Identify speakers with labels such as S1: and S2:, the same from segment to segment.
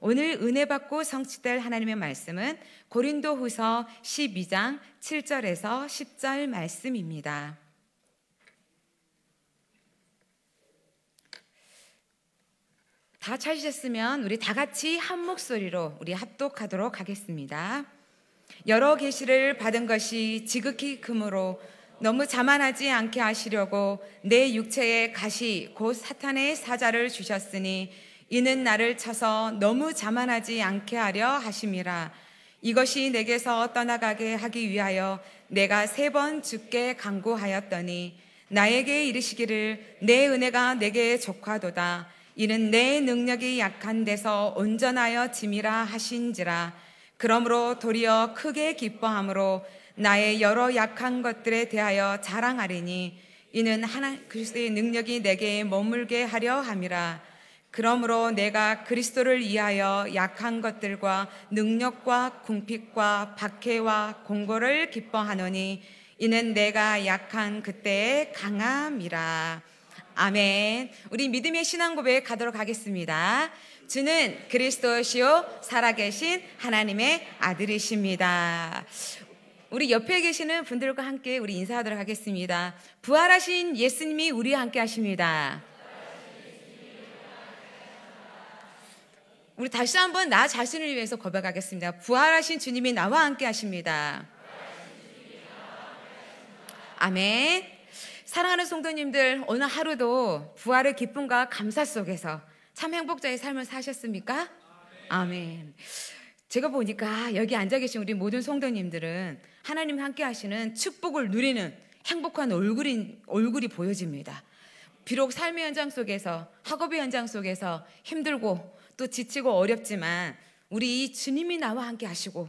S1: 오늘 은혜 받고 성취될 하나님의 말씀은 고린도 후서 12장 7절에서 10절 말씀입니다. 다 찾으셨으면 우리 다 같이 한 목소리로 우리 합독하도록 하겠습니다. 여러 계시를 받은 것이 지극히 금으로 너무 자만하지 않게 하시려고 내 육체에 가시 곧 사탄의 사자를 주셨으니 이는 나를 쳐서 너무 자만하지 않게 하려 하심이라. 이것이 내게서 떠나가게 하기 위하여 내가 세 번 죽게 강구하였더니 나에게 이르시기를 내 은혜가 내게 족하도다. 이는 내 능력이 약한 데서 온전하여 짐이라 하신지라. 그러므로 도리어 크게 기뻐함으로 나의 여러 약한 것들에 대하여 자랑하리니 이는 하나 그리스도의 능력이 내게 머물게 하려 함이라. 그러므로 내가 그리스도를 위하여 약한 것들과 능력과 궁핍과 박해와 공고를 기뻐하노니 이는 내가 약한 그때의 강함이라. 아멘. 우리 믿음의 신앙 고백 가도록 하겠습니다. 주는 그리스도시요 살아계신 하나님의 아들이십니다. 우리 옆에 계시는 분들과 함께 우리 인사하도록 하겠습니다. 부활하신 예수님이 우리와 함께 하십니다. 우리 다시 한번 나 자신을 위해서 고백하겠습니다. 부활하신 주님이 나와 함께 하십니다. 아멘. 사랑하는 성도님들, 오늘 하루도 부활의 기쁨과 감사 속에서 참 행복자의 삶을 사셨습니까? 아멘. 제가 보니까 여기 앉아 계신 우리 모든 성도님들은 하나님 함께 하시는 축복을 누리는 행복한 얼굴이, 얼굴이 보여집니다. 비록 삶의 현장 속에서, 학업의 현장 속에서 힘들고 또 지치고 어렵지만 우리 주님이 나와 함께 하시고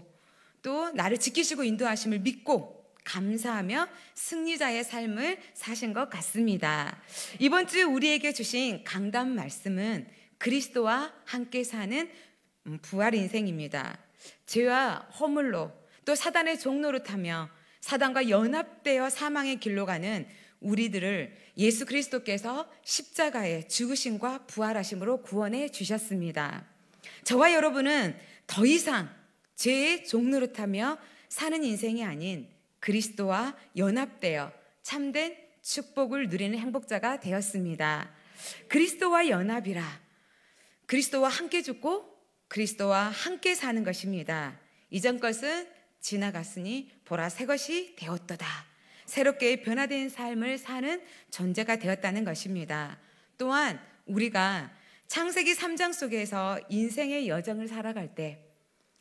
S1: 또 나를 지키시고 인도하심을 믿고 감사하며 승리자의 삶을 사신 것 같습니다. 이번 주 우리에게 주신 강단 말씀은 그리스도와 함께 사는 음, 부활 인생입니다. 죄와 허물로 또 사단의 종로를 타며 사단과 연합되어 사망의 길로 가는 우리들을 예수 그리스도께서 십자가의 죽으심과 부활하심으로 구원해 주셨습니다. 저와 여러분은 더 이상 죄의 종노릇하며 사는 인생이 아닌 그리스도와 연합되어 참된 축복을 누리는 행복자가 되었습니다. 그리스도와 연합이라 그리스도와 함께 죽고 그리스도와 함께 사는 것입니다. 이전 것은 지나갔으니 보라 새 것이 되었도다. 새롭게 변화된 삶을 사는 존재가 되었다는 것입니다. 또한 우리가 창세기 3장 속에서 인생의 여정을 살아갈 때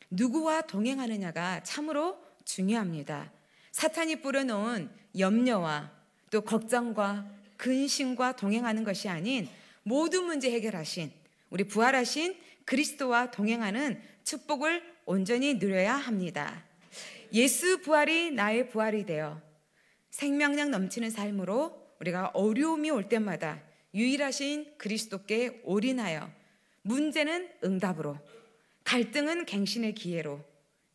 S1: 누구와 동행하느냐가 참으로 중요합니다. 사탄이 뿌려놓은 염려와 또 걱정과 근심과 동행하는 것이 아닌 모든 문제 해결하신 우리 부활하신 그리스도와 동행하는 축복을 온전히 누려야 합니다. 예수 부활이 나의 부활이 되어 생명력 넘치는 삶으로 우리가 어려움이 올 때마다 유일하신 그리스도께 올인하여 문제는 응답으로 갈등은 갱신의 기회로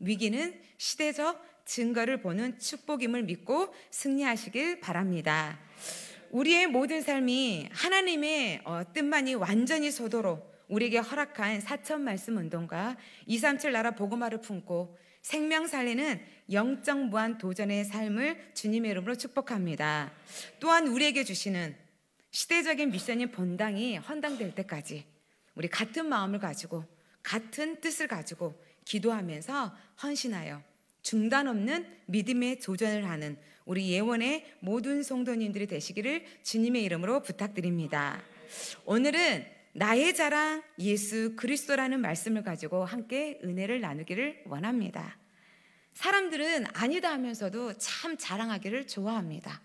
S1: 위기는 시대적 증거를 보는 축복임을 믿고 승리하시길 바랍니다. 우리의 모든 삶이 하나님의 어, 뜻만이 완전히 서도록 우리에게 허락한 사천 말씀 운동과 237 나라 복음화를 품고 생명 살리는 영적 무한 도전의 삶을 주님의 이름으로 축복합니다. 또한 우리에게 주시는 시대적인 미션인 본당이 헌당될 때까지 우리 같은 마음을 가지고 같은 뜻을 가지고 기도하면서 헌신하여 중단 없는 믿음의 도전을 하는 우리 예원의 모든 성도님들이 되시기를 주님의 이름으로 부탁드립니다. 오늘은 나의 자랑 예수 그리스도라는 말씀을 가지고 함께 은혜를 나누기를 원합니다. 사람들은 아니다 하면서도 참 자랑하기를 좋아합니다.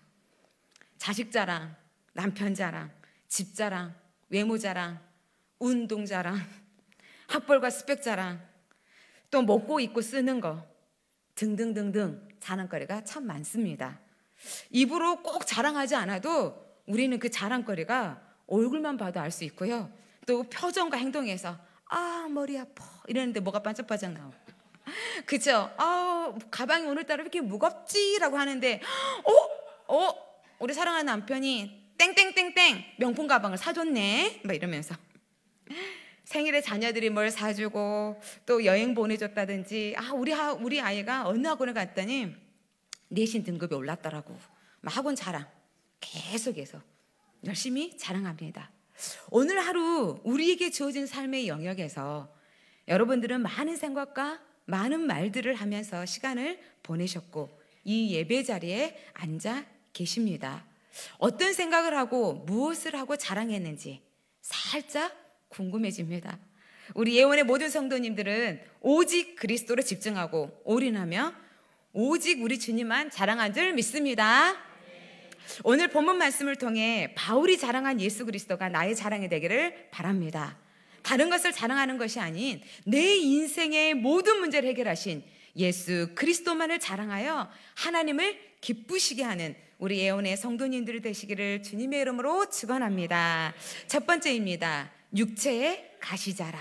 S1: 자식 자랑, 남편 자랑, 집 자랑, 외모 자랑, 운동 자랑, 학벌과 스펙 자랑, 또 먹고 입고 쓰는 거 등등등등 자랑거리가 참 많습니다. 입으로 꼭 자랑하지 않아도 우리는 그 자랑거리가 얼굴만 봐도 알 수 있고요. 또 표정과 행동에서 아 머리 아파 이러는데 뭐가 반짝반짝 나오고 그죠? 아우, 가방이 오늘따라 이렇게 무겁지라고 하는데, 어? 어? 우리 사랑하는 남편이 땡땡땡땡 명품 가방을 사줬네. 막 이러면서. 생일에 자녀들이 뭘 사주고 또 여행 보내줬다든지 아 우리 아, 우리 아이가 어느 학원을 갔더니 내신 등급이 올랐더라고 막 학원 자랑 계속해서 열심히 자랑합니다. 오늘 하루 우리에게 주어진 삶의 영역에서 여러분들은 많은 생각과 많은 말들을 하면서 시간을 보내셨고 이 예배 자리에 앉아 계십니다. 어떤 생각을 하고 무엇을 하고 자랑했는지 살짝 궁금해집니다. 우리 예원의 모든 성도님들은 오직 그리스도로 집중하고 올인하며 오직 우리 주님만 자랑한 줄 믿습니다. 오늘 본문 말씀을 통해 바울이 자랑한 예수 그리스도가 나의 자랑이 되기를 바랍니다. 다른 것을 자랑하는 것이 아닌 내 인생의 모든 문제를 해결하신 예수 그리스도만을 자랑하여 하나님을 기쁘시게 하는 우리 예언의 성도님들 되시기를 주님의 이름으로 축원합니다. 첫 번째입니다. 육체의 가시자랑.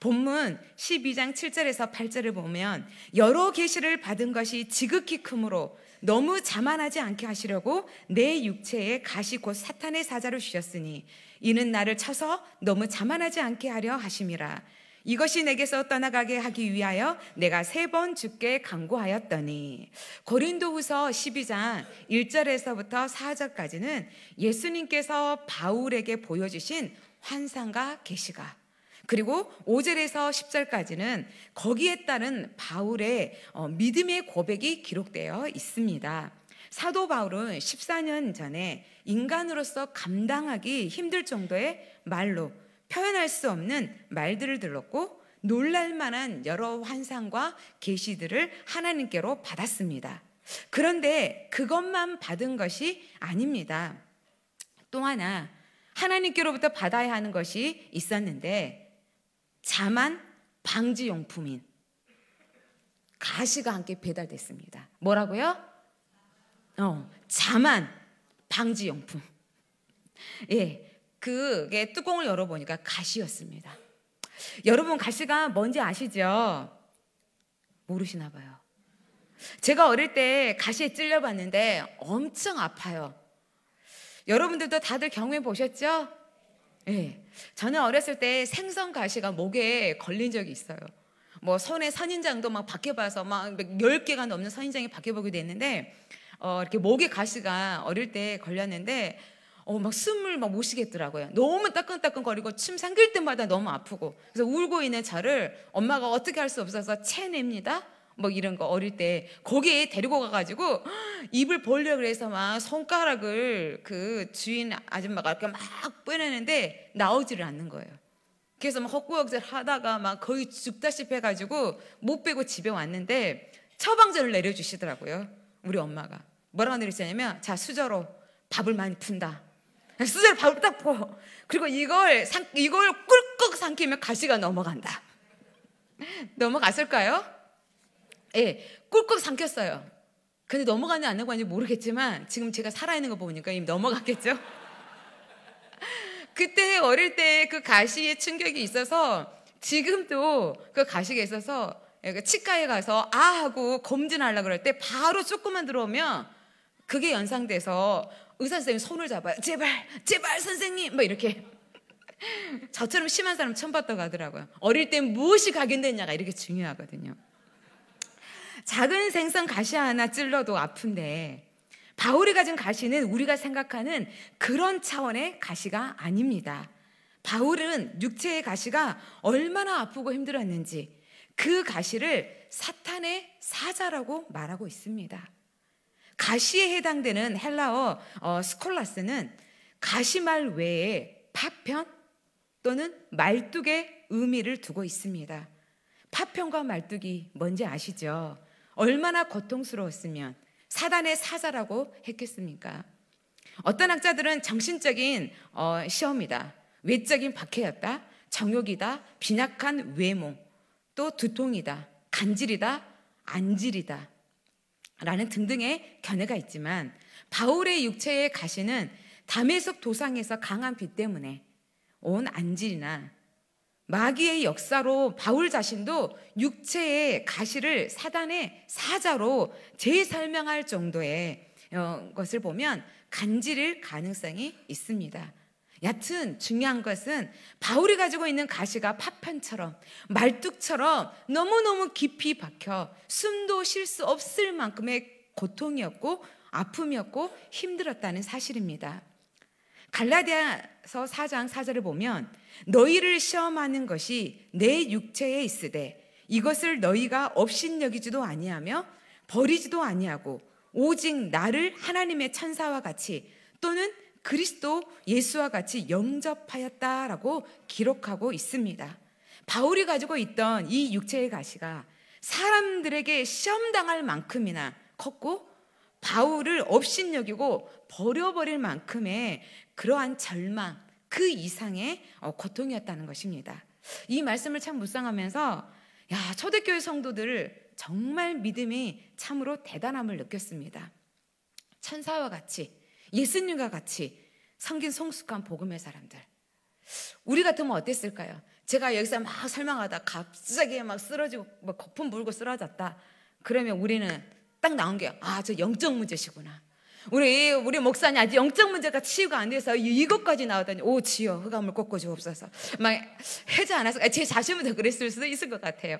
S1: 본문 12장 7절에서 8절을 보면 여러 계시를 받은 것이 지극히 크므로 너무 자만하지 않게 하시려고 내 육체에 가시 곧 사탄의 사자를 주셨으니 이는 나를 쳐서 너무 자만하지 않게 하려 하심이라. 이것이 내게서 떠나가게 하기 위하여 내가 세번 주께 강구하였더니 고린도후서 12장 1절에서부터 4절까지는 예수님께서 바울에게 보여주신 환상과 계시가 그리고 5절에서 10절까지는 거기에 따른 바울의 어, 믿음의 고백이 기록되어 있습니다. 사도 바울은 14년 전에 인간으로서 감당하기 힘들 정도의 말로 표현할 수 없는 말들을 들었고 놀랄 만한 여러 환상과 계시들을 하나님께로 받았습니다. 그런데 그것만 받은 것이 아닙니다. 또 하나 하나님께로부터 받아야 하는 것이 있었는데 자만 방지 용품인 가시가 함께 배달됐습니다. 뭐라고요? 어, 자만 방지 용품. 예, 그게 뚜껑을 열어보니까 가시였습니다. 여러분 가시가 뭔지 아시죠? 모르시나 봐요. 제가 어릴 때 가시에 찔려봤는데 엄청 아파요. 여러분들도 다들 경험해 보셨죠? 예. 네. 저는 어렸을 때 생선 가시가 목에 걸린 적이 있어요. 뭐 손에 선인장도 막 박혀봐서 막 10개가 넘는 선인장이 박혀보기도 했는데 어, 이렇게 목에 가시가 어릴 때 걸렸는데 어, 막 숨을 막 못 쉬겠더라고요. 너무 따끈따끈거리고 침 삼킬 때마다 너무 아프고 그래서 울고 있는 저를 엄마가 어떻게 할 수 없어서 채냅니다. 뭐 이런 거 어릴 때 거기에 데리고 가가지고 입을 벌려 그래서 막 손가락을 그 주인 아줌마가 이렇게 막 빼내는데 나오지를 않는 거예요. 그래서 막 헛구역질 하다가 막 거의 죽다시피 해가지고 못 빼고 집에 왔는데 처방전을 내려주시더라고요. 우리 엄마가. 뭐라고 내리셨냐면 자 수저로 밥을 많이 푼다. 수저로 밥을 딱 퍼. 그리고 이걸 삼, 이걸 꿀꺽 삼키면 가시가 넘어간다. 넘어갔을까요? 예, 꿀꺽 삼켰어요. 근데 넘어가지안 넘어가는지 모르겠지만 지금 제가 살아있는 거 보니까 이미 넘어갔겠죠? 그때 어릴 때 그 가시의 충격이 있어서 지금도 그 가시가 있어서 그 치과에 가서 아 하고 검진하려고 그럴 때 바로 조금만 들어오면 그게 연상돼서 의사 선생님 손을 잡아요. 제발, 제발 선생님! 막 이렇게. 저처럼 심한 사람 처음 봤다고 하더라고요. 어릴 땐 무엇이 각인됐냐가 이렇게 중요하거든요. 작은 생선 가시 하나 찔러도 아픈데, 바울이 가진 가시는 우리가 생각하는 그런 차원의 가시가 아닙니다. 바울은 육체의 가시가 얼마나 아프고 힘들었는지 그 가시를 사탄의 사자라고 말하고 있습니다. 가시에 해당되는 헬라어 어, 스콜라스는 가시말 외에 파편 또는 말뚝의 의미를 두고 있습니다. 파편과 말뚝이 뭔지 아시죠? 얼마나 고통스러웠으면 사단의 사자라고 했겠습니까? 어떤 학자들은 정신적인 어, 시험이다, 외적인 박해였다, 정욕이다, 빈약한 외모, 또 두통이다, 간질이다, 안질이다 라는 등등의 견해가 있지만 바울의 육체의 가시는 담에석 도상에서 강한 빛 때문에 온 안질이나 마귀의 역사로 바울 자신도 육체의 가시를 사단의 사자로 재설명할 정도의 어, 것을 보면 간질일 가능성이 있습니다. 여튼 중요한 것은 바울이 가지고 있는 가시가 파편처럼 말뚝처럼 너무너무 깊이 박혀 숨도 쉴 수 없을 만큼의 고통이었고 아픔이었고 힘들었다는 사실입니다. 갈라디아서 4장 4절을 보면 너희를 시험하는 것이 내 육체에 있으되 이것을 너희가 업신여기지도 아니하며 버리지도 아니하고 오직 나를 하나님의 천사와 같이 또는 그리스도 예수와 같이 영접하였다라고 기록하고 있습니다. 바울이 가지고 있던 이 육체의 가시가 사람들에게 시험당할 만큼이나 컸고 바울을 업신여기고 버려버릴 만큼의 그러한 절망 그 이상의 어, 고통이었다는 것입니다. 이 말씀을 참 묵상하면서 야 초대교회 성도들 정말 믿음이 참으로 대단함을 느꼈습니다. 천사와 같이 예수님과 같이 섬긴 성숙한 복음의 사람들. 우리 같으면 어땠을까요? 제가 여기서 막 설명하다 갑자기 막 쓰러지고 막 거품 불고 쓰러졌다. 그러면 우리는 딱 나온 게, 아, 저 영적 문제시구나. 우리, 우리 목사님 아직 영적 문제가 치유가 안 돼서 이것까지 나오다니, 오, 지여, 흑암을 꺾고 주옵소서. 막 해지 않아서, 아, 제자신부 그랬을 수도 있을 것 같아요.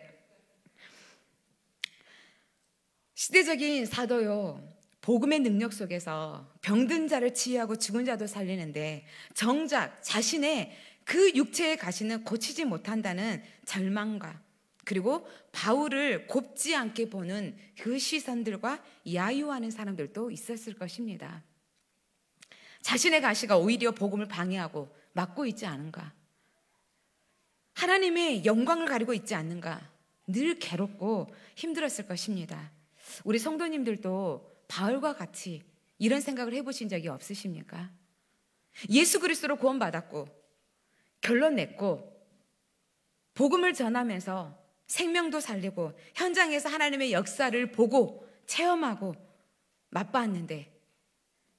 S1: 시대적인 사도요. 복음의 능력 속에서 병든 자를 치유하고 죽은 자도 살리는데 정작 자신의 그 육체의 가시는 고치지 못한다는 절망과 그리고 바울을 곱지 않게 보는 그 시선들과 야유하는 사람들도 있었을 것입니다. 자신의 가시가 오히려 복음을 방해하고 막고 있지 않은가? 하나님의 영광을 가리고 있지 않는가? 늘 괴롭고 힘들었을 것입니다. 우리 성도님들도 바울과 같이 이런 생각을 해보신 적이 없으십니까? 예수 그리스도로 구원받았고 결론 냈고 복음을 전하면서 생명도 살리고 현장에서 하나님의 역사를 보고 체험하고 맛봤는데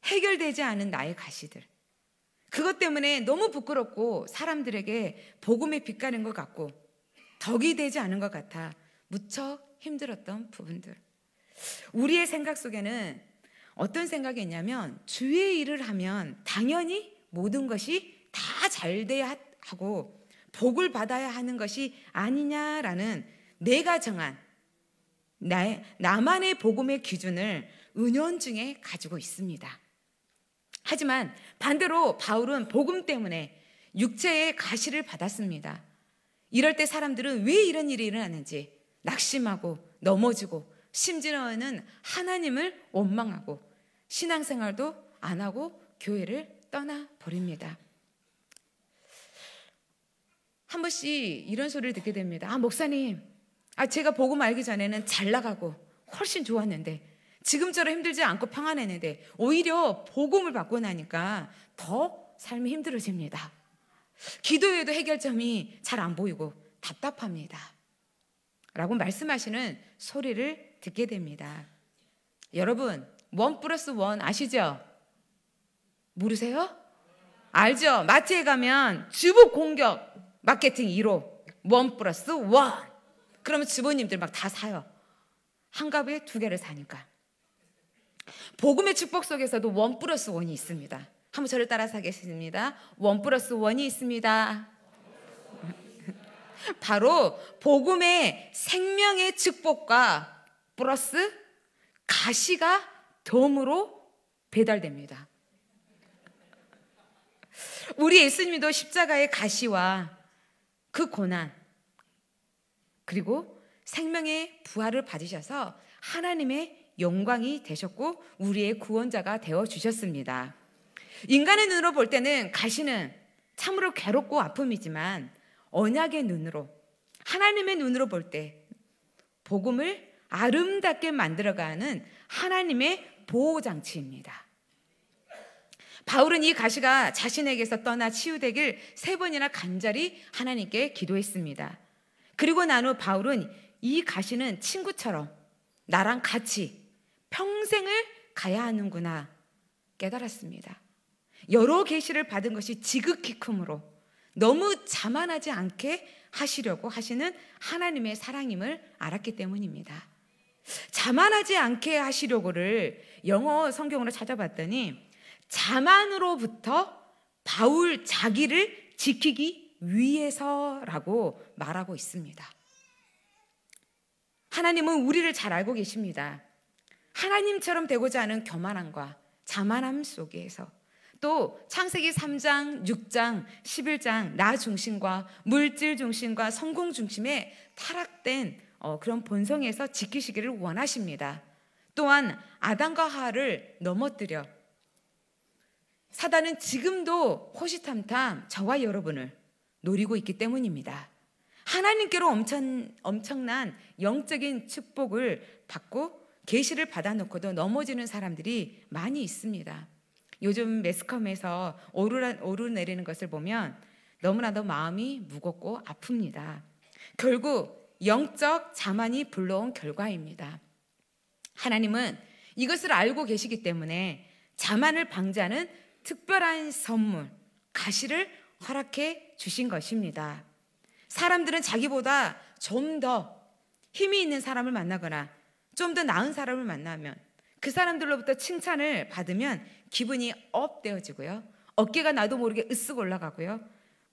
S1: 해결되지 않은 나의 가시들 그것 때문에 너무 부끄럽고 사람들에게 복음에 빛가는 것 같고 덕이 되지 않은 것 같아 무척 힘들었던 부분들 우리의 생각 속에는 어떤 생각이 있냐면 주의 일을 하면 당연히 모든 것이 다 잘 돼야 하고 복을 받아야 하는 것이 아니냐라는 내가 정한 나의, 나만의 복음의 기준을 은연중에 가지고 있습니다. 하지만 반대로 바울은 복음 때문에 육체의 가시를 받았습니다. 이럴 때 사람들은 왜 이런 일이 일어나는지 낙심하고 넘어지고 심지어는 하나님을 원망하고 신앙생활도 안 하고 교회를 떠나 버립니다. 한 번씩 이런 소리를 듣게 됩니다. 아, 목사님. 아, 제가 복음 알기 전에는 잘 나가고 훨씬 좋았는데 지금처럼 힘들지 않고 평안했는데 오히려 복음을 받고 나니까 더 삶이 힘들어집니다. 기도에도 해결점이 잘 안 보이고 답답합니다. 라고 말씀하시는 소리를 듣게 됩니다. 여러분, 원 플러스 원 아시죠? 모르세요? 알죠? 마트에 가면 주부 공격 마케팅 1호 원 플러스 원 그러면 주부님들 막 다 사요. 한 갑에 두 개를 사니까. 복음의 축복 속에서도 원 플러스 원이 있습니다. 한번 저를 따라 사겠습니다. 원 플러스 원이 있습니다. 바로 복음의 생명의 축복과 플러스 가시가 덤으로 배달됩니다. 우리 예수님도 십자가의 가시와 그 고난 그리고 생명의 부활을 받으셔서 하나님의 영광이 되셨고 우리의 구원자가 되어 주셨습니다. 인간의 눈으로 볼 때는 가시는 참으로 괴롭고 아픔이지만 언약의 눈으로 하나님의 눈으로 볼 때 복음을 아름답게 만들어가는 하나님의 보호장치입니다. 바울은 이 가시가 자신에게서 떠나 치유되길 세 번이나 간절히 하나님께 기도했습니다. 그리고 난 후 바울은 이 가시는 친구처럼 나랑 같이 평생을 가야 하는구나 깨달았습니다. 여러 계시를 받은 것이 지극히 크므로 너무 자만하지 않게 하시려고 하시는 하나님의 사랑임을 알았기 때문입니다. 자만하지 않게 하시려고를 영어 성경으로 찾아봤더니 자만으로부터 바울 자기를 지키기 위해서라고 말하고 있습니다. 하나님은 우리를 잘 알고 계십니다. 하나님처럼 되고자 하는 교만함과 자만함 속에서 또 창세기 3장, 6장, 11장 나 중심과 물질 중심과 성공 중심의 타락된 어, 그런 본성에서 지키시기를 원하십니다. 또한 아담과 하를 넘어뜨려 사단은 지금도 호시탐탐 저와 여러분을 노리고 있기 때문입니다. 하나님께로 엄청, 엄청난 영적인 축복을 받고 계시를 받아놓고도 넘어지는 사람들이 많이 있습니다. 요즘 매스컴에서 오르내리는 것을 보면 너무나도 마음이 무겁고 아픕니다. 결국 영적 자만이 불러온 결과입니다. 하나님은 이것을 알고 계시기 때문에 자만을 방지하는 특별한 선물, 가시를 허락해 주신 것입니다. 사람들은 자기보다 좀 더 힘이 있는 사람을 만나거나 좀 더 나은 사람을 만나면 그 사람들로부터 칭찬을 받으면 기분이 업 되어지고요. 어깨가 나도 모르게 으쓱 올라가고요.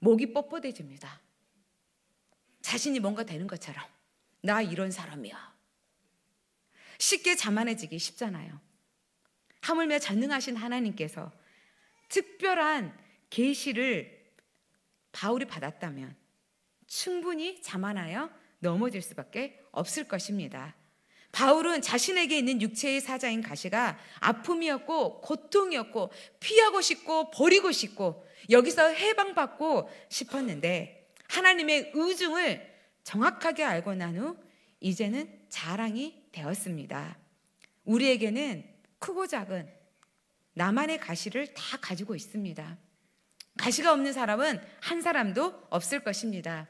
S1: 목이 뻣뻣해집니다. 자신이 뭔가 되는 것처럼 나 이런 사람이야. 쉽게 자만해지기 쉽잖아요. 하물며 전능하신 하나님께서 특별한 계시를 바울이 받았다면 충분히 자만하여 넘어질 수밖에 없을 것입니다. 바울은 자신에게 있는 육체의 사자인 가시가 아픔이었고 고통이었고 피하고 싶고 버리고 싶고 여기서 해방받고 싶었는데 하나님의 의중을 정확하게 알고 난 후 이제는 자랑이 되었습니다. 우리에게는 크고 작은 나만의 가시를 다 가지고 있습니다. 가시가 없는 사람은 한 사람도 없을 것입니다.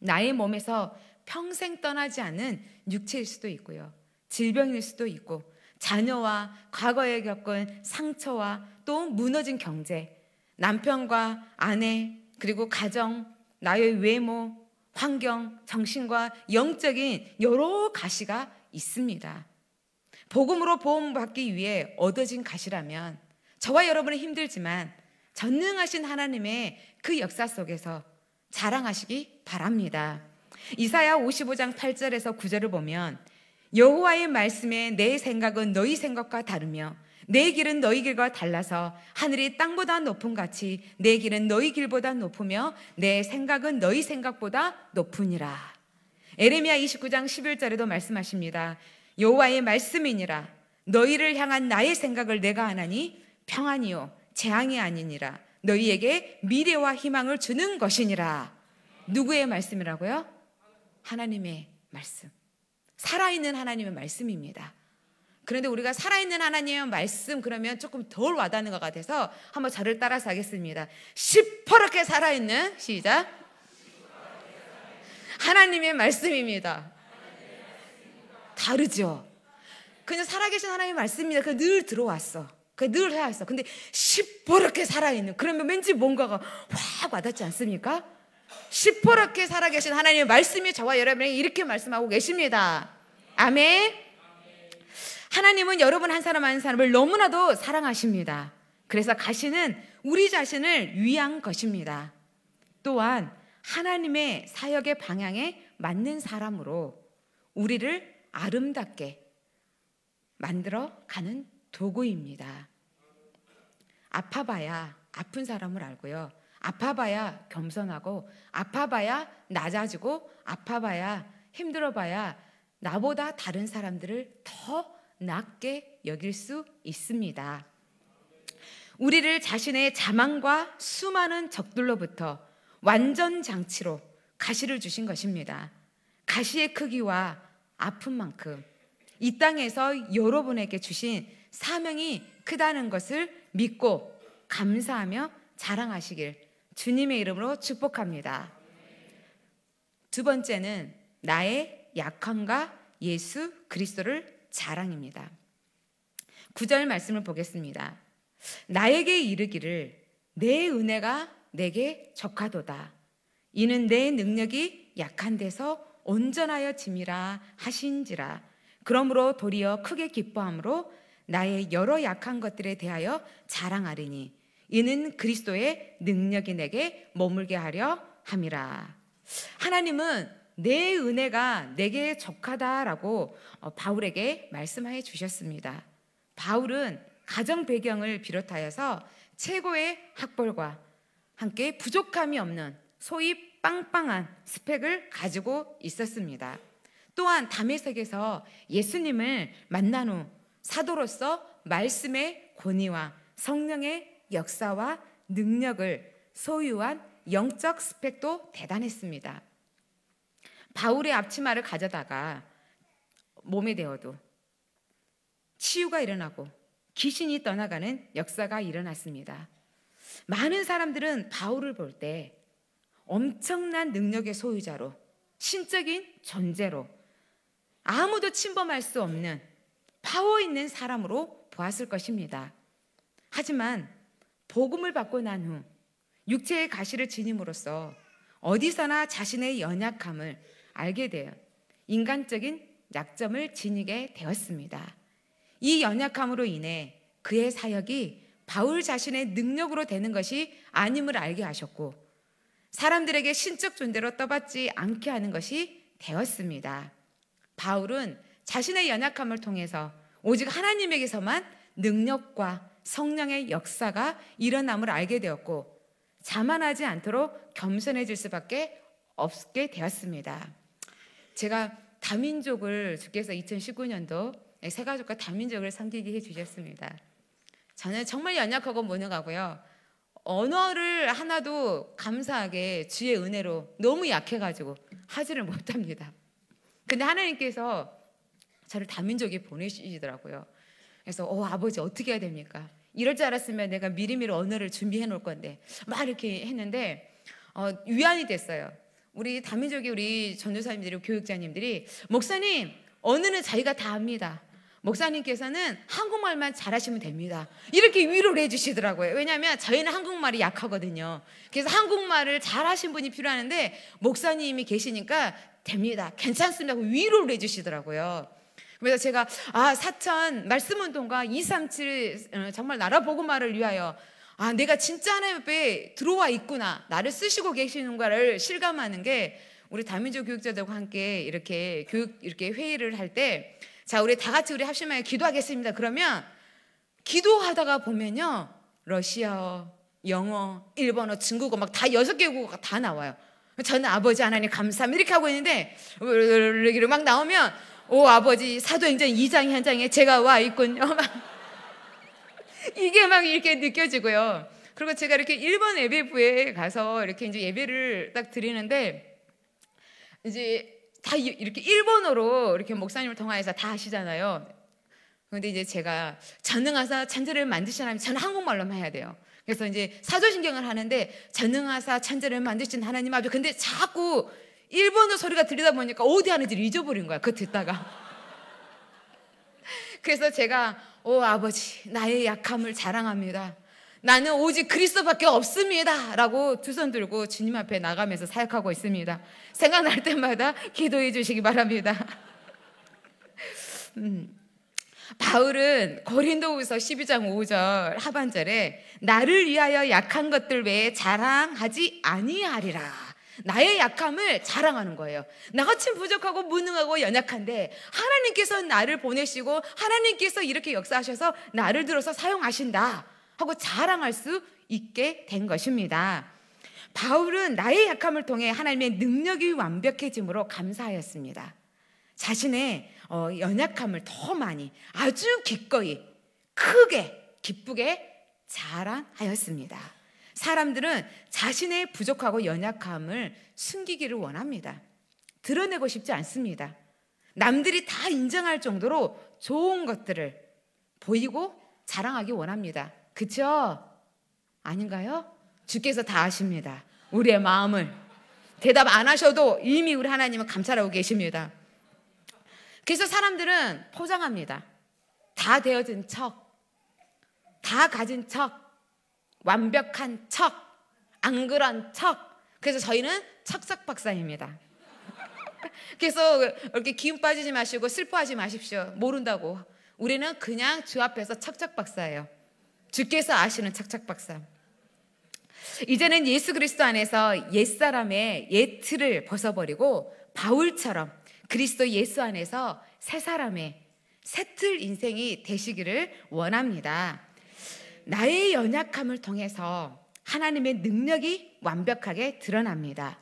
S1: 나의 몸에서 평생 떠나지 않은 육체일 수도 있고요. 질병일 수도 있고 자녀와 과거에 겪은 상처와 또 무너진 경제, 남편과 아내, 그리고 가정, 나의 외모, 환경, 정신과 영적인 여러 가시가 있습니다. 복음으로 보험받기 위해 얻어진 가시라면 저와 여러분은 힘들지만 전능하신 하나님의 그 역사 속에서 자랑하시기 바랍니다. 이사야 55장 8절에서 9절을 보면 여호와의 말씀에 내 생각은 너희 생각과 다르며 내 길은 너희 길과 달라서 하늘이 땅보다 높은 같이 내 길은 너희 길보다 높으며 내 생각은 너희 생각보다 높으니라. 에레미야 29장 11절에도 말씀하십니다. 여호와의 말씀이니라 너희를 향한 나의 생각을 내가 하나니 평안이요 재앙이 아니니라 너희에게 미래와 희망을 주는 것이니라. 누구의 말씀이라고요? 하나님의 말씀. 살아있는 하나님의 말씀입니다. 그런데 우리가 살아있는 하나님의 말씀 그러면 조금 덜 와닿는 것 같아서 한번 저를 따라서 하겠습니다. 시퍼렇게 살아있는 시작. 하나님의 말씀입니다. 다르죠. 그냥 살아계신 하나님의 말씀입니다. 그 늘 들어왔어. 그늘 해왔어. 근데 시퍼렇게 살아있는 그러면 왠지 뭔가가 확 와닿지 않습니까? 시퍼렇게 살아계신 하나님의 말씀이 저와 여러분에게 이렇게 말씀하고 계십니다. 아멘. 하나님은 여러분 한 사람 한 사람을 너무나도 사랑하십니다. 그래서 가시는 우리 자신을 위한 것입니다. 또한 하나님의 사역의 방향에 맞는 사람으로 우리를 아름답게 만들어 가는 도구입니다. 아파봐야 아픈 사람을 알고요. 아파봐야 겸손하고 아파봐야 낮아지고 아파봐야 힘들어봐야 나보다 다른 사람들을 더 낮게 여길 수 있습니다. 우리를 자신의 자만과 수많은 적들로부터 완전 장치로 가시를 주신 것입니다. 가시의 크기와 아픈 만큼 이 땅에서 여러분에게 주신 사명이 크다는 것을 믿고 감사하며 자랑하시길 주님의 이름으로 축복합니다. 두 번째는 나의 약함과 예수 그리스도를 자랑입니다. 구절 말씀을 보겠습니다. 나에게 이르기를 내 은혜가 내게 적하도다. 이는 내 능력이 약한 데서 온전하여 짐이라 하신지라. 그러므로 도리어 크게 기뻐함으로 나의 여러 약한 것들에 대하여 자랑하리니 이는 그리스도의 능력이 내게 머물게 하려 함이라. 하나님은 내 은혜가 내게 적하다라고 어, 바울에게 말씀하여 주셨습니다. 바울은 가정 배경을 비롯하여서 최고의 학벌과 함께 부족함이 없는 소위 빵빵한 스펙을 가지고 있었습니다. 또한 담에색에서 예수님을 만난 후 사도로서 말씀의 권위와 성령의 역사와 능력을 소유한 영적 스펙도 대단했습니다. 바울의 앞치마를 가져다가 몸에 대어도 치유가 일어나고 귀신이 떠나가는 역사가 일어났습니다. 많은 사람들은 바울을 볼 때 엄청난 능력의 소유자로 신적인 존재로 아무도 침범할 수 없는 파워 있는 사람으로 보았을 것입니다. 하지만 복음을 받고 난 후 육체의 가시를 지님으로써 어디서나 자신의 연약함을 알게 되어 인간적인 약점을 지니게 되었습니다. 이 연약함으로 인해 그의 사역이 바울 자신의 능력으로 되는 것이 아님을 알게 하셨고 사람들에게 신적 존재로 떠받지 않게 하는 것이 되었습니다. 바울은 자신의 연약함을 통해서 오직 하나님에게서만 능력과 성령의 역사가 일어남을 알게 되었고 자만하지 않도록 겸손해질 수밖에 없게 되었습니다. 제가 다민족을 주께서 2019년도 세 가족과 다민족을 섬기게 해주셨습니다. 저는 정말 연약하고 무능하고요. 언어를 하나도 감사하게 주의 은혜로 너무 약해가지고 하지를 못합니다. 근데 하나님께서 저를 다민족에 보내시더라고요. 그래서 어 아버지 어떻게 해야 됩니까? 이럴 줄 알았으면 내가 미리미리 언어를 준비해 놓을 건데 막 이렇게 했는데 어, 위안이 됐어요. 우리 다민족이 우리 전도사님들이 교육자님들이 목사님 언어는 자기가 다 합니다. 목사님께서는 한국말만 잘하시면 됩니다. 이렇게 위로를 해주시더라고요. 왜냐하면 저희는 한국말이 약하거든요. 그래서 한국말을 잘하신 분이 필요하는데 목사님이 계시니까 됩니다. 괜찮습니다. 위로를 해주시더라고요. 그래서 제가 아 사천 말씀운동과 237 어, 정말 나라 보고말을 위하여 아 내가 진짜 하나님 앞에 들어와 있구나 나를 쓰시고 계시는가를 실감하는 게 우리 다민족 교육자들과 함께 이렇게 교육 이렇게 회의를 할 때 자 우리 다 같이 우리 합심하여 기도하겠습니다 그러면 기도하다가 보면요 러시아어 영어 일본어 중국어 막 다 여섯 개 국어가 다 나와요 저는 아버지 하나님 감사합니다 이렇게 하고 있는데 어, 어, 이렇게 막 나오면 오 아버지 사도행전 2장 현 장에 제가 와 있군요. 막 이게 막 이렇게 느껴지고요. 그리고 제가 이렇게 일본 예배부에 가서 이렇게 이제 예배를 딱 드리는데 이제 다 이렇게 일본어로 이렇게 목사님을 통하여서 다 하시잖아요. 그런데 이제 제가 전능하사 찬재를 만드신 하나님 저는 한국말로만 해야 돼요. 그래서 이제 사도신경을 하는데 전능하사 찬재를 만드신 하나님 아버 근데 자꾸 일본어 소리가 들리다 보니까 어디 하는지를 잊어버린 거야. 그 듣다가. 그래서 제가 오 아버지 나의 약함을 자랑합니다. 나는 오직 그리스도밖에 없습니다. 라고 두 손 들고 주님 앞에 나가면서 사역하고 있습니다. 생각날 때마다 기도해 주시기 바랍니다. 음. 바울은 고린도후서 12장 5절 하반절에 나를 위하여 약한 것들 외에 자랑하지 아니하리라 나의 약함을 자랑하는 거예요. 나같이 부족하고 무능하고 연약한데 하나님께서 나를 보내시고 하나님께서 이렇게 역사하셔서 나를 들어서 사용하신다 하고 자랑할 수 있게 된 것입니다. 바울은 나의 약함을 통해 하나님의 능력이 완벽해짐으로 감사하였습니다. 자신의 어, 연약함을 더 많이 아주 기꺼이 크게 기쁘게 자랑하였습니다. 사람들은 자신의 부족하고 연약함을 숨기기를 원합니다. 드러내고 싶지 않습니다. 남들이 다 인정할 정도로 좋은 것들을 보이고 자랑하기 원합니다. 그쵸? 아닌가요? 주께서 다 아십니다. 우리의 마음을. 대답 안 하셔도 이미 우리 하나님은 감찰하고 계십니다. 그래서 사람들은 포장합니다. 다 되어진 척, 다 가진 척, 완벽한 척, 안 그런 척. 그래서 저희는 척석 박사입니다. 그래서 이렇게 기운 빠지지 마시고 슬퍼하지 마십시오. 모른다고. 우리는 그냥 주 앞에서 척척 박사예요. 주께서 아시는 척척 박사. 이제는 예수 그리스도 안에서 옛사람의 옛 틀을 벗어버리고 바울처럼 그리스도 예수 안에서 새 사람의 새 틀 인생이 되시기를 원합니다. 나의 연약함을 통해서 하나님의 능력이 완벽하게 드러납니다.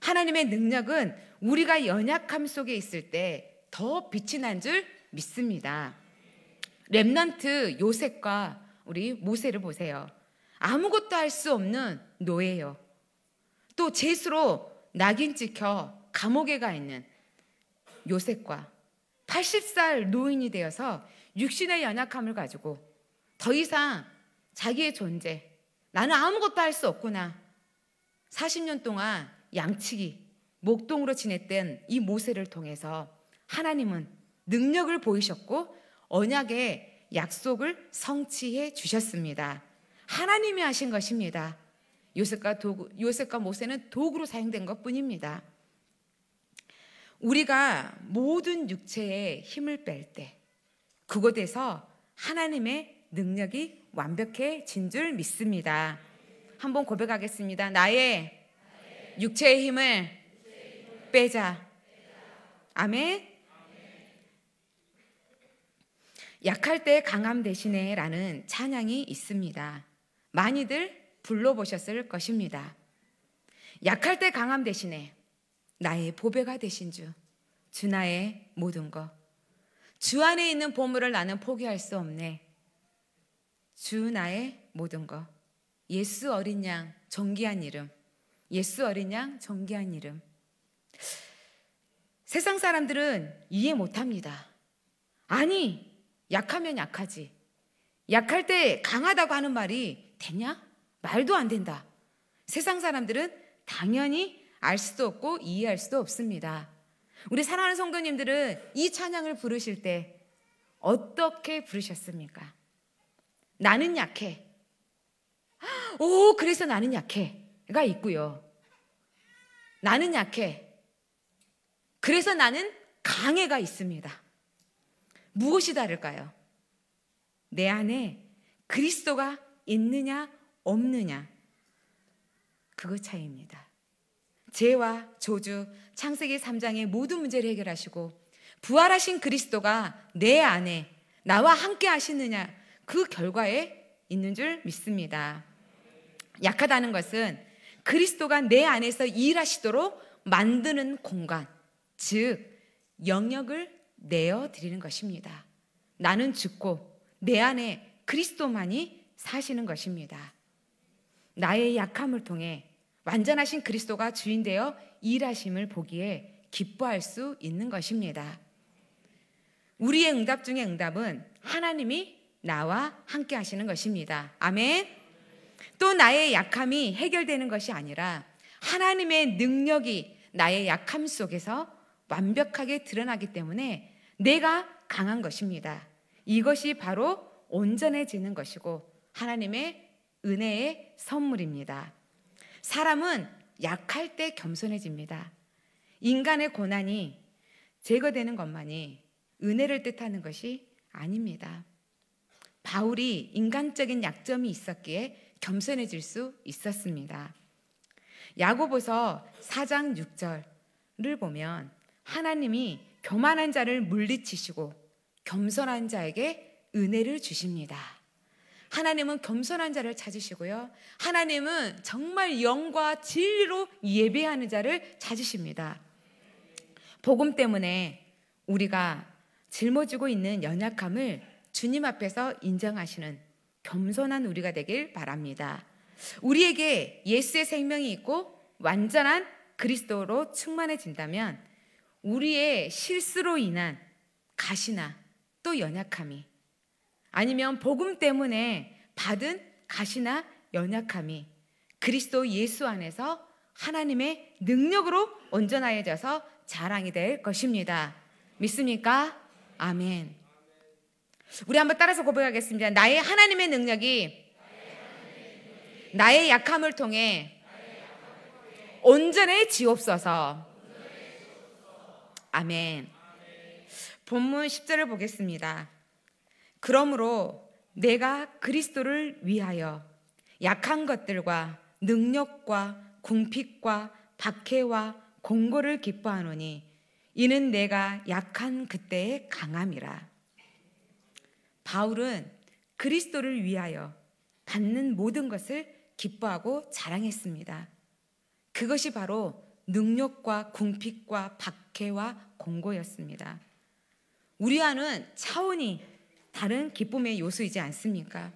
S1: 하나님의 능력은 우리가 연약함 속에 있을 때 더 빛이 난 줄 믿습니다. 렘넌트 요셉과 우리 모세를 보세요. 아무것도 할 수 없는 노예요. 또 제수로 낙인 찍혀 감옥에 가 있는 요셉과 80살 노인이 되어서 육신의 연약함을 가지고 더 이상 자기의 존재. 나는 아무것도 할 수 없구나. 40년 동안 양치기, 목동으로 지냈던 이 모세를 통해서 하나님은 능력을 보이셨고 언약의 약속을 성취해 주셨습니다. 하나님이 하신 것입니다. 요셉과, 도구, 요셉과 모세는 도구로 사용된 것 뿐입니다. 우리가 모든 육체에 힘을 뺄 때, 그곳에서 하나님의 능력이 완벽해진 줄 믿습니다. 한번 고백하겠습니다. 나의 육체의 힘을 빼자. 아멘. 약할 때 강함 대신에 라는 찬양이 있습니다. 많이들 불러보셨을 것입니다. 약할 때 강함 대신에 나의 보배가 되신 주, 주 나의 모든 것. 주 안에 있는 보물을 나는 포기할 수 없네. 주 나의 모든 것. 예수 어린 양 정기한 이름. 예수 어린 양 정기한 이름. 세상 사람들은 이해 못 합니다. 아니, 약하면 약하지. 약할 때 강하다고 하는 말이 되냐? 말도 안 된다. 세상 사람들은 당연히 알 수도 없고 이해할 수도 없습니다. 우리 사랑하는 성도님들은 이 찬양을 부르실 때 어떻게 부르셨습니까? 나는 약해. 오, 그래서 나는 약해가 있고요. 나는 약해. 그래서 나는 강해가 있습니다. 무엇이 다를까요? 내 안에 그리스도가 있느냐 없느냐 그거 차이입니다. 죄와 저주, 창세기 3장의 모든 문제를 해결하시고 부활하신 그리스도가 내 안에 나와 함께 하시느냐 그 결과에 있는 줄 믿습니다. 약하다는 것은 그리스도가 내 안에서 일하시도록 만드는 공간, 즉, 영역을 내어 드리는 것입니다. 나는 죽고 내 안에 그리스도만이 사시는 것입니다. 나의 약함을 통해 완전하신 그리스도가 주인되어 일하심을 보기에 기뻐할 수 있는 것입니다. 우리의 응답 중에 응답은 하나님이 나와 함께 하시는 것입니다. 아멘. 또 나의 약함이 해결되는 것이 아니라 하나님의 능력이 나의 약함 속에서 완벽하게 드러나기 때문에 내가 강한 것입니다. 이것이 바로 온전해지는 것이고 하나님의 은혜의 선물입니다. 사람은 약할 때 겸손해집니다. 인간의 고난이 제거되는 것만이 은혜를 뜻하는 것이 아닙니다. 바울이 인간적인 약점이 있었기에 겸손해질 수 있었습니다. 야고보서 4장 6절을 보면 하나님이 교만한 자를 물리치시고 겸손한 자에게 은혜를 주십니다. 하나님은 겸손한 자를 찾으시고요. 하나님은 정말 영과 진리로 예배하는 자를 찾으십니다. 복음 때문에 우리가 짊어지고 있는 연약함을 주님 앞에서 인정하시는 겸손한 우리가 되길 바랍니다. 우리에게 예수의 생명이 있고 완전한 그리스도로 충만해진다면 우리의 실수로 인한 가시나 또 연약함이 아니면 복음 때문에 받은 가시나 연약함이 그리스도 예수 안에서 하나님의 능력으로 온전하여져서 자랑이 될 것입니다. 믿습니까? 아멘. 우리 한번 따라서 고백하겠습니다. 나의 하나님의 능력이 나의 약함을 통해 온전히 지옵소서. 아멘. 본문 10절을 보겠습니다. 그러므로 내가 그리스도를 위하여 약한 것들과 능력과 궁핍과 박해와 공고를 기뻐하노니 이는 내가 약한 그때의 강함이라. 바울은 그리스도를 위하여 받는 모든 것을 기뻐하고 자랑했습니다. 그것이 바로 능력과 궁핍과 박해와 공고였습니다. 우리와는 차원이 다른 기쁨의 요소이지 않습니까?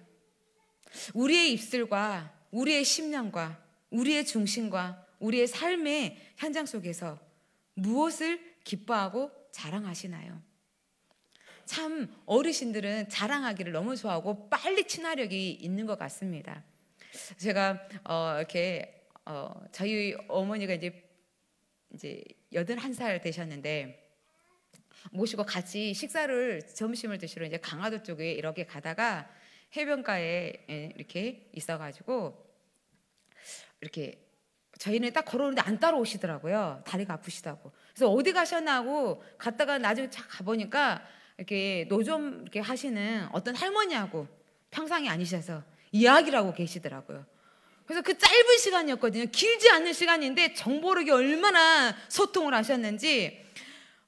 S1: 우리의 입술과 우리의 심령과 우리의 중심과 우리의 삶의 현장 속에서 무엇을 기뻐하고 자랑하시나요? 참 어르신들은 자랑하기를 너무 좋아하고 빨리 친화력이 있는 것 같습니다. 제가 어, 이렇게 어, 저희 어머니가 이제 이제 여든 한살 되셨는데 모시고 같이 식사를 점심을 드시러 이제 강화도 쪽에 이렇게 가다가 해변가에 예, 이렇게 있어가지고 이렇게 저희는 딱 걸어오는데 안 따라오시더라고요. 다리가 아프시다고. 그래서 어디 가셨나 고 갔다가 나중에 차 가보니까 이렇게 노점 이렇게 하시는 어떤 할머니하고 평상이 아니셔서 이야기라고 계시더라고요. 그래서 그 짧은 시간이었거든요. 길지 않은 시간인데 정보력이 얼마나 소통을 하셨는지,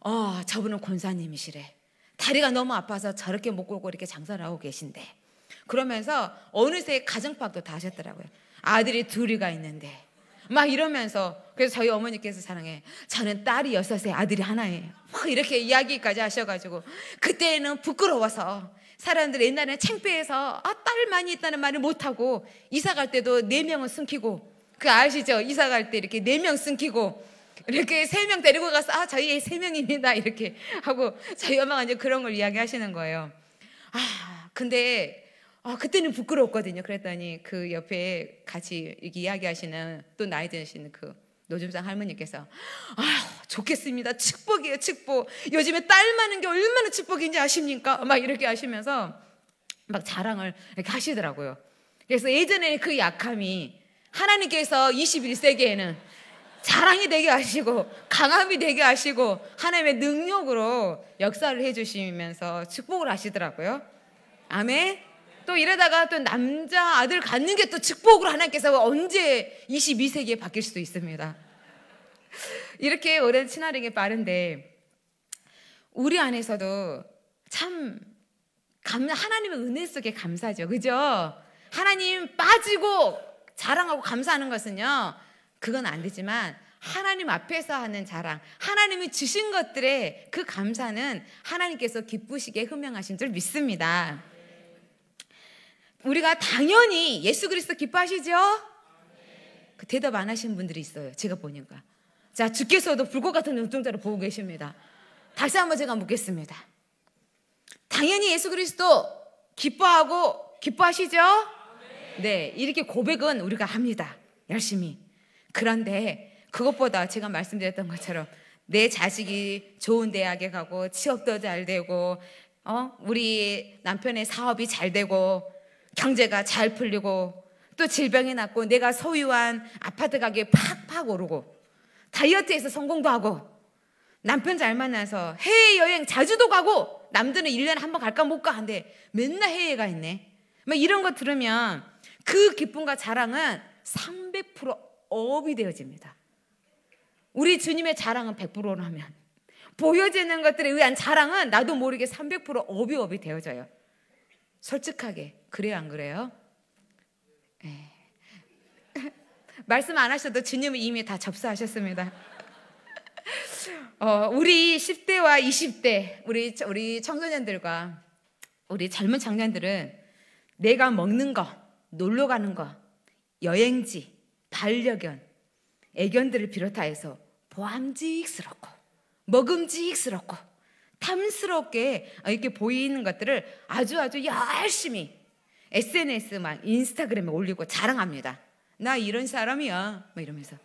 S1: 어, 저분은 권사님이시래. 다리가 너무 아파서 저렇게 못 걸고 이렇게 장사를 하고 계신데. 그러면서 어느새 가정밥도 다 하셨더라고요. 아들이 둘이가 있는데, 막 이러면서 그래서 저희 어머니께서 사랑해. 저는 딸이 여섯에 아들이 하나예요. 막 이렇게 이야기까지 하셔가지고 그때는 부끄러워서 사람들 옛날에 창피해서 아, 딸 많이 있다는 말을 못하고 이사 갈 때도 네 명은 숨기고 그 아시죠? 이사 갈 때 이렇게 네 명 숨기고 이렇게 세 명 데리고 가서 아 저희 세 명입니다 이렇게 하고 저희 엄마가 이제 그런 걸 이야기하시는 거예요. 아 근데 어, 그때는 부끄러웠거든요. 그랬더니 그 옆에 같이 이야기하시는 또 나이 드신그 노점상 할머니께서 아 좋겠습니다. 축복이에요, 축복. 요즘에 딸 많은 게 얼마나 축복인지 아십니까? 막 이렇게 하시면서 막 자랑을 이렇게 하시더라고요. 그래서 예전에 그 약함이 하나님께서 21세기에는 자랑이 되게 하시고 강함이 되게 하시고 하나님의 능력으로 역사를 해주시면서 축복을 하시더라고요. 아멘. 또 이러다가 또 남자 아들 갖는 게 또 축복으로 하나님께서 언제 22세기에 바뀔 수도 있습니다. 이렇게 오랜 친화력이 빠른데 우리 안에서도 참 하나님의 은혜 속에 감사죠. 그죠? 하나님 빠지고 자랑하고 감사하는 것은요. 그건 안 되지만 하나님 앞에서 하는 자랑, 하나님이 주신 것들의 그 감사는 하나님께서 기쁘시게 흐명하신 줄 믿습니다. 우리가 당연히 예수 그리스도 기뻐하시죠? 그 대답 안 하시는 분들이 있어요. 제가 보니까. 자, 주께서도 불꽃 같은 눈동자를 보고 계십니다. 다시 한 번 제가 묻겠습니다. 당연히 예수 그리스도 기뻐하고 기뻐하시죠? 네, 이렇게 고백은 우리가 합니다. 열심히. 그런데 그것보다 제가 말씀드렸던 것처럼 내 자식이 좋은 대학에 가고 취업도 잘 되고 어? 우리 남편의 사업이 잘 되고 경제가 잘 풀리고 또 질병이 낫고 내가 소유한 아파트 가격이 팍팍 오르고 다이어트에서 성공도 하고 남편 잘 만나서 해외여행 자주도 가고 남들은 1년에 한 번 갈까 못가 한데 맨날 해외가 있네. 막 뭐 이런 거 들으면 그 기쁨과 자랑은 300% 업이 되어집니다. 우리 주님의 자랑은 100%로 하면 보여지는 것들에 의한 자랑은 나도 모르게 300% 업이 업이 되어져요. 솔직하게 그래요, 안 그래요? 네. 말씀 안 하셔도 주님은 이미 다 접수하셨습니다. 어, 우리 10대와 20대, 우리, 우리 청소년들과 우리 젊은 청년들은 내가 먹는 거, 놀러 가는 거, 여행지, 반려견, 애견들을 비롯하여서 보암직스럽고, 먹음직스럽고, 탐스럽게 어, 이렇게 보이는 것들을 아주 아주 열심히 SNS만 인스타그램에 올리고 자랑합니다. 나 이런 사람이야. 막 이러면서.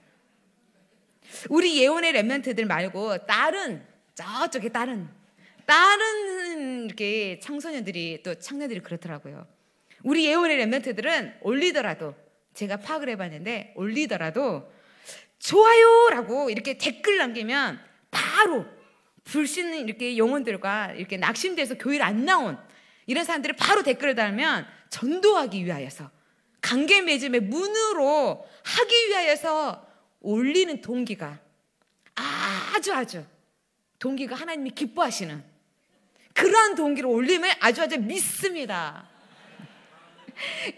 S1: 우리 예원의 랩런트들 말고 다른 저쪽에 다른 다른 이렇게 청소년들이 또 청년들이 그렇더라고요. 우리 예원의 랩런트들은 올리더라도 제가 파악을 해봤는데 올리더라도 좋아요라고 이렇게 댓글 남기면 바로 불신 이렇게 영혼들과 이렇게 낙심돼서 교회를 안 나온 이런 사람들이 바로 댓글을 달면 전도하기 위하여서 관계 맺음의 문으로 하기 위하여서 올리는 동기가 아주 아주 동기가 하나님이 기뻐하시는 그러한 동기로 올림을 아주 아주 믿습니다.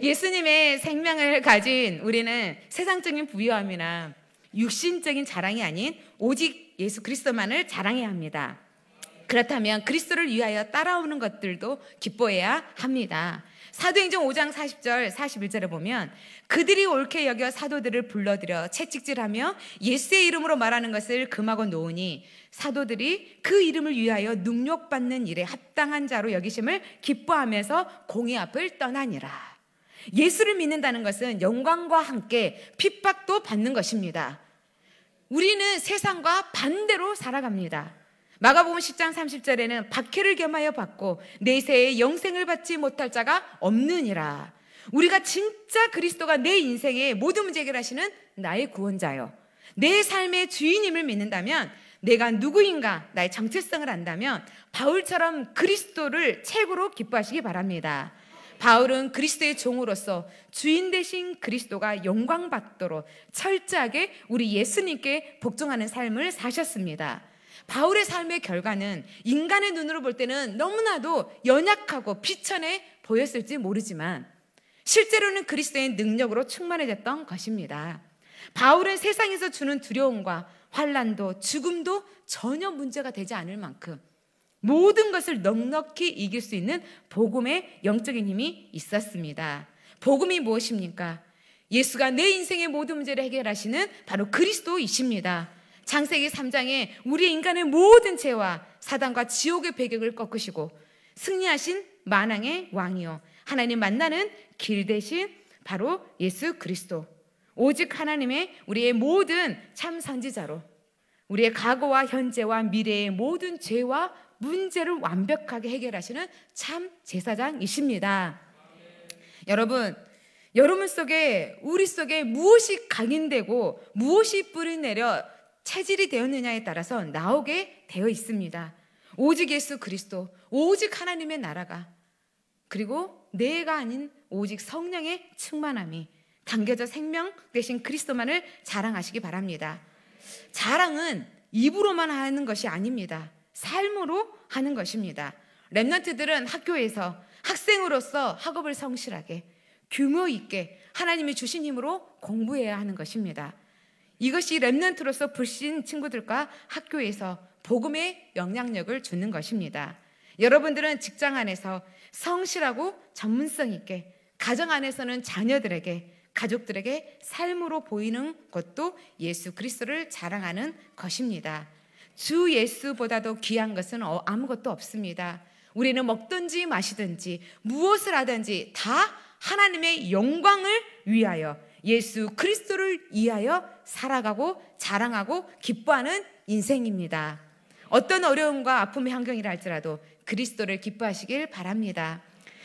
S1: 예수님의 생명을 가진 우리는 세상적인 부유함이나 육신적인 자랑이 아닌 오직 예수 그리스도만을 자랑해야 합니다. 그렇다면 그리스도를 위하여 따라오는 것들도 기뻐해야 합니다. 사도행전 5장 40절 41절에 보면 그들이 옳게 여겨 사도들을 불러들여 채찍질하며 예수의 이름으로 말하는 것을 금하고 놓으니 사도들이 그 이름을 위하여 능력받는 일에 합당한 자로 여기심을 기뻐하면서 공의 앞을 떠나니라. 예수를 믿는다는 것은 영광과 함께 핍박도 받는 것입니다. 우리는 세상과 반대로 살아갑니다. 마가복음 10장 30절에는 박해를 겸하여 받고 내세에 영생을 받지 못할 자가 없느니라. 우리가 진짜 그리스도가 내 인생의 모든 문제 해결하시는 나의 구원자요. 내 삶의 주인임을 믿는다면 내가 누구인가 나의 정체성을 안다면 바울처럼 그리스도를 최고로 기뻐하시기 바랍니다. 바울은 그리스도의 종으로서 주인 대신 그리스도가 영광 받도록 철저하게 우리 예수님께 복종하는 삶을 사셨습니다. 바울의 삶의 결과는 인간의 눈으로 볼 때는 너무나도 연약하고 비천해 보였을지 모르지만 실제로는 그리스도의 능력으로 충만해졌던 것입니다. 바울은 세상에서 주는 두려움과 환란도 죽음도 전혀 문제가 되지 않을 만큼 모든 것을 넉넉히 이길 수 있는 복음의 영적인 힘이 있었습니다. 복음이 무엇입니까? 예수가 내 인생의 모든 문제를 해결하시는 바로 그리스도이십니다. 장세기 3장에 우리 인간의 모든 죄와 사단과 지옥의 배경을 꺾으시고 승리하신 만왕의 왕이요 하나님 만나는 길 대신 바로 예수 그리스도 오직 하나님의 우리의 모든 참 선지자로 우리의 과거와 현재와 미래의 모든 죄와 문제를 완벽하게 해결하시는 참 제사장이십니다. 여러분, 여러분 속에 우리 속에 무엇이 각인되고 무엇이 뿌리 내려 체질이 되었느냐에 따라서 나오게 되어 있습니다. 오직 예수 그리스도, 오직 하나님의 나라가, 그리고 내가 아닌 오직 성령의 충만함이 당겨져 생명 대신 그리스도만을 자랑하시기 바랍니다. 자랑은 입으로만 하는 것이 아닙니다. 삶으로 하는 것입니다. 랩런트들은 학교에서 학생으로서 학업을 성실하게 규모 있게 하나님이 주신 힘으로 공부해야 하는 것입니다. 이것이 렘넌트로서 불신 친구들과 학교에서 복음의 영향력을 주는 것입니다. 여러분들은 직장 안에서 성실하고 전문성 있게 가정 안에서는 자녀들에게 가족들에게 삶으로 보이는 것도 예수 그리스도를 자랑하는 것입니다. 주 예수보다도 귀한 것은 어, 아무것도 없습니다. 우리는 먹든지 마시든지 무엇을 하든지 다 하나님의 영광을 위하여 예수 그리스도를 위하여 살아가고 자랑하고 기뻐하는 인생입니다. 어떤 어려움과 아픔의 환경이라 할지라도 그리스도를 기뻐하시길 바랍니다.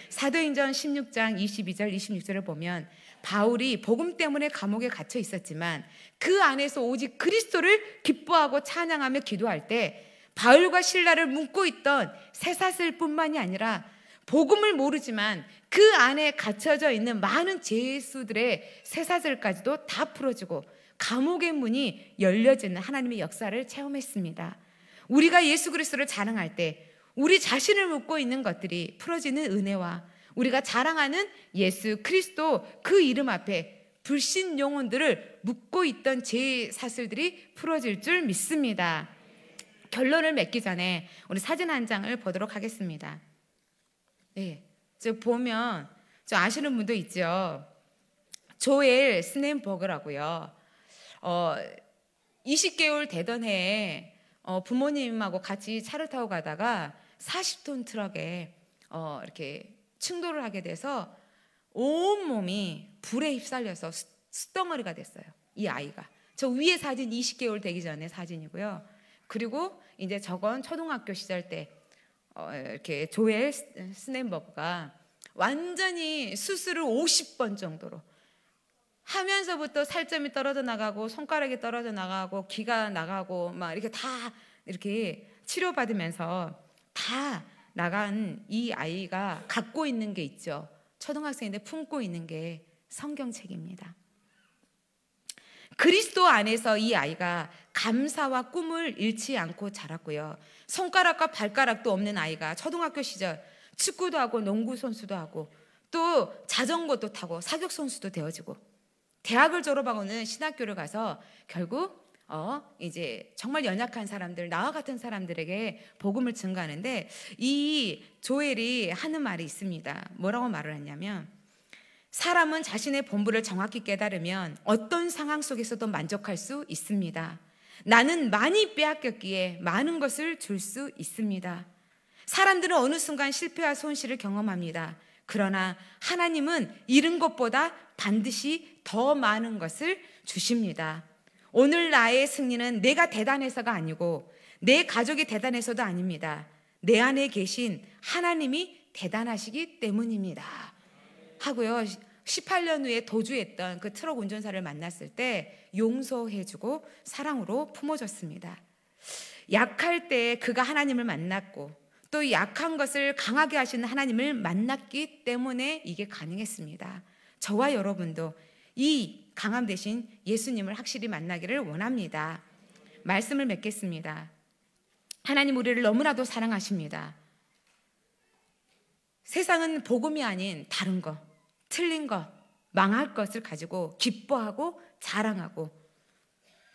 S1: 사도행전 16장 22절 26절을 보면 바울이 복음 때문에 감옥에 갇혀 있었지만 그 안에서 오직 그리스도를 기뻐하고 찬양하며 기도할 때 바울과 신라를 묶고 있던 세사슬뿐만이 아니라 복음을 모르지만 그 안에 갇혀져 있는 많은 죄수들의 새사슬까지도 다 풀어주고 감옥의 문이 열려지는 하나님의 역사를 체험했습니다. 우리가 예수 그리스도를 자랑할 때 우리 자신을 묶고 있는 것들이 풀어지는 은혜와 우리가 자랑하는 예수 그리스도 그 이름 앞에 불신 영혼들을 묶고 있던 죄 사슬들이 풀어질 줄 믿습니다. 결론을 맺기 전에 우리 사진 한 장을 보도록 하겠습니다. 예. 네. 저 보면 저 아시는 분도 있죠. 조엘 스넨버그라고요. 어, 20개월 되던 해에 어, 부모님하고 같이 차를 타고 가다가 40톤 트럭에 어, 이렇게 충돌을 하게 돼서 온 몸이 불에 휩쓸려서 수, 덩어리가 됐어요. 이 아이가. 저 위에 사진 20개월 되기 전에 사진이고요. 그리고 이제 저건 초등학교 시절 때 어, 예, 이렇게 조엘 스넨버그가 완전히 수술을 50번 정도로 하면서부터 살점이 떨어져 나가고 손가락이 떨어져 나가고 귀가 나가고 막 이렇게 다 이렇게 치료받으면서 다 나간 이 아이가 갖고 있는 게 있죠. 초등학생인데 품고 있는 게 성경책입니다. 그리스도 안에서 이 아이가 감사와 꿈을 잃지 않고 자랐고요. 손가락과 발가락도 없는 아이가 초등학교 시절 축구도 하고 농구 선수도 하고 또 자전거도 타고 사격 선수도 되어지고 대학을 졸업하고는 신학교를 가서 결국 어 이제 정말 연약한 사람들 나와 같은 사람들에게 복음을 증가하는데 이 조엘이 하는 말이 있습니다. 뭐라고 말을 했냐면 사람은 자신의 본부를 정확히 깨달으면 어떤 상황 속에서도 만족할 수 있습니다. 나는 많이 빼앗겼기에 많은 것을 줄 수 있습니다. 사람들은 어느 순간 실패와 손실을 경험합니다. 그러나 하나님은 잃은 것보다 반드시 더 많은 것을 주십니다. 오늘 나의 승리는 내가 대단해서가 아니고 내 가족이 대단해서도 아닙니다. 내 안에 계신 하나님이 대단하시기 때문입니다. 하고요. 18년 후에 도주했던 그 트럭 운전사를 만났을 때 용서해주고 사랑으로 품어줬습니다. 약할 때 그가 하나님을 만났고 또 약한 것을 강하게 하시는 하나님을 만났기 때문에 이게 가능했습니다. 저와 여러분도 이 강함 대신 예수님을 확실히 만나기를 원합니다. 말씀을 맺겠습니다. 하나님 우리를 너무나도 사랑하십니다. 세상은 복음이 아닌 다른 것. 틀린 것, 망할 것을 가지고 기뻐하고 자랑하고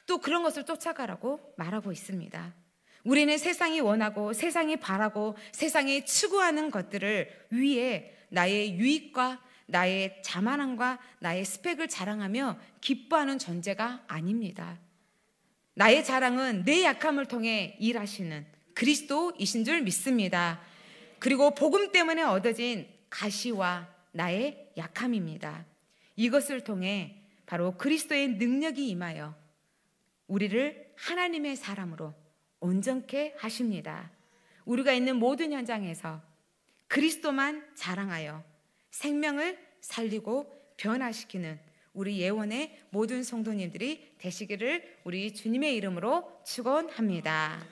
S1: 또 그런 것을 쫓아가라고 말하고 있습니다. 우리는 세상이 원하고 세상이 바라고 세상이 추구하는 것들을 위해 나의 유익과 나의 자만함과 나의 스펙을 자랑하며 기뻐하는 존재가 아닙니다. 나의 자랑은 내 약함을 통해 일하시는 그리스도이신 줄 믿습니다. 그리고 복음 때문에 얻어진 가시와 나의 약함입니다. 이것을 통해 바로 그리스도의 능력이 임하여 우리를 하나님의 사람으로 온전케 하십니다. 우리가 있는 모든 현장에서 그리스도만 자랑하여 생명을 살리고 변화시키는 우리 예원의 모든 성도님들이 되시기를 우리 주님의 이름으로 축원합니다.